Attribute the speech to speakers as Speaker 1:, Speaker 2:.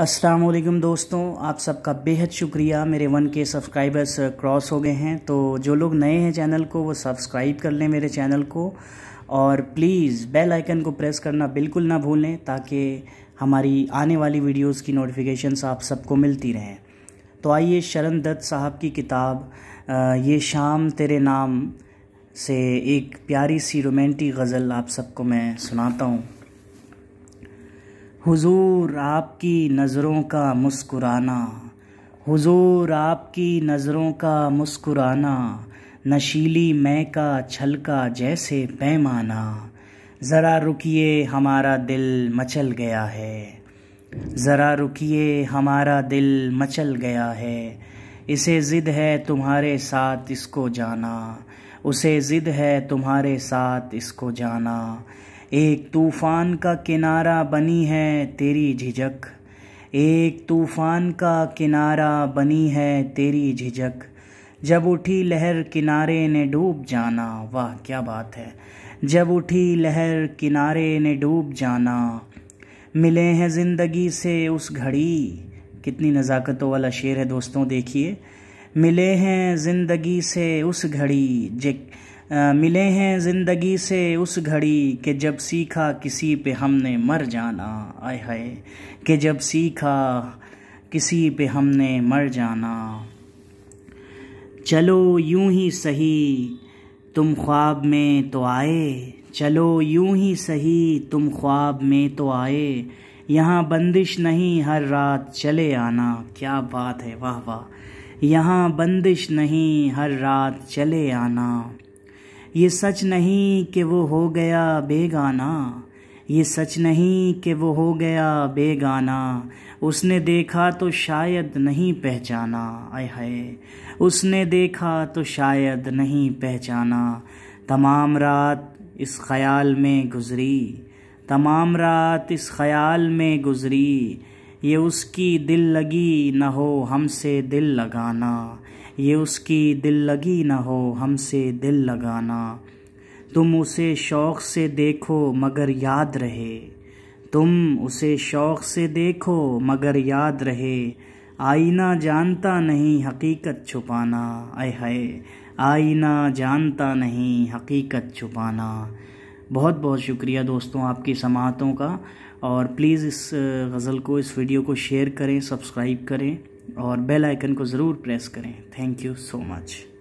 Speaker 1: अस्सलाम वालेकुम दोस्तों आप सबका बेहद शुक्रिया मेरे वन के सब्सक्राइबर्स क्रॉस हो गए हैं तो जो लोग नए हैं चैनल को वो सब्सक्राइब कर लें मेरे चैनल को और प्लीज़ बेल आइकन को प्रेस करना बिल्कुल ना भूलें ताकि हमारी आने वाली वीडियोस की नोटिफिकेशंस आप सबको मिलती रहें तो आइए शरण दत्त साहब की किताब ये शाम तेरे नाम से एक प्यारी सी रोमांटिक गज़ल आप सबको मैं सुनाता हूँ हुजूर आपकी नज़रों का मुस्कुराना हुजूर आपकी नज़रों का मुस्कुराना नशीली मैं का छलका जैसे पैमाना ज़रा रुकिए हमारा दिल मचल गया है ज़रा रुकिए हमारा दिल मचल गया है इसे ज़िद है तुम्हारे साथ इसको जाना उसे ज़िद है तुम्हारे साथ इसको जाना एक तूफान का किनारा बनी है तेरी झिझक एक तूफान का किनारा बनी है तेरी झिझक जब उठी लहर किनारे ने डूब जाना वाह क्या बात है जब उठी लहर किनारे ने डूब जाना मिले हैं ज़िंदगी से उस घड़ी कितनी नज़ाकतों वाला शेर है दोस्तों देखिए मिले हैं ज़िंदगी से उस घड़ी जे मिले हैं ज़िंदगी से उस घड़ी के जब सीखा किसी पे हमने मर जाना आय हाय कि जब सीखा किसी पे हमने मर जाना चलो यूं ही सही तुम ख्वाब में तो आए चलो यूं ही सही तुम ख्वाब में तो आए यहाँ बंदिश नहीं हर रात चले आना क्या बात है वाह वाह यहाँ बंदिश नहीं हर रात चले आना ये सच नहीं कि वो हो गया बेगाना ये सच नहीं कि वो हो गया बेगाना उसने देखा तो शायद नहीं पहचाना आय हाय उसने देखा तो शायद नहीं पहचाना तमाम रात इस ख्याल में गुजरी तमाम रात इस ख्याल में गुजरी ये उसकी दिल लगी न हो हमसे दिल लगाना ये उसकी दिल लगी न हो हमसे दिल लगाना तुम उसे शौक़ से देखो मगर याद रहे तुम उसे शौक़ से देखो मगर याद रहे आईना जानता नहीं हकीकत छुपाना अय है आईना जानता नहीं हकीकत छुपाना बहुत बहुत शुक्रिया दोस्तों आपकी समातों का और प्लीज़ इस गज़ल को इस वीडियो को शेयर करें सब्सक्राइब करें और बेल आइकन को ज़रूर प्रेस करें थैंक यू सो मच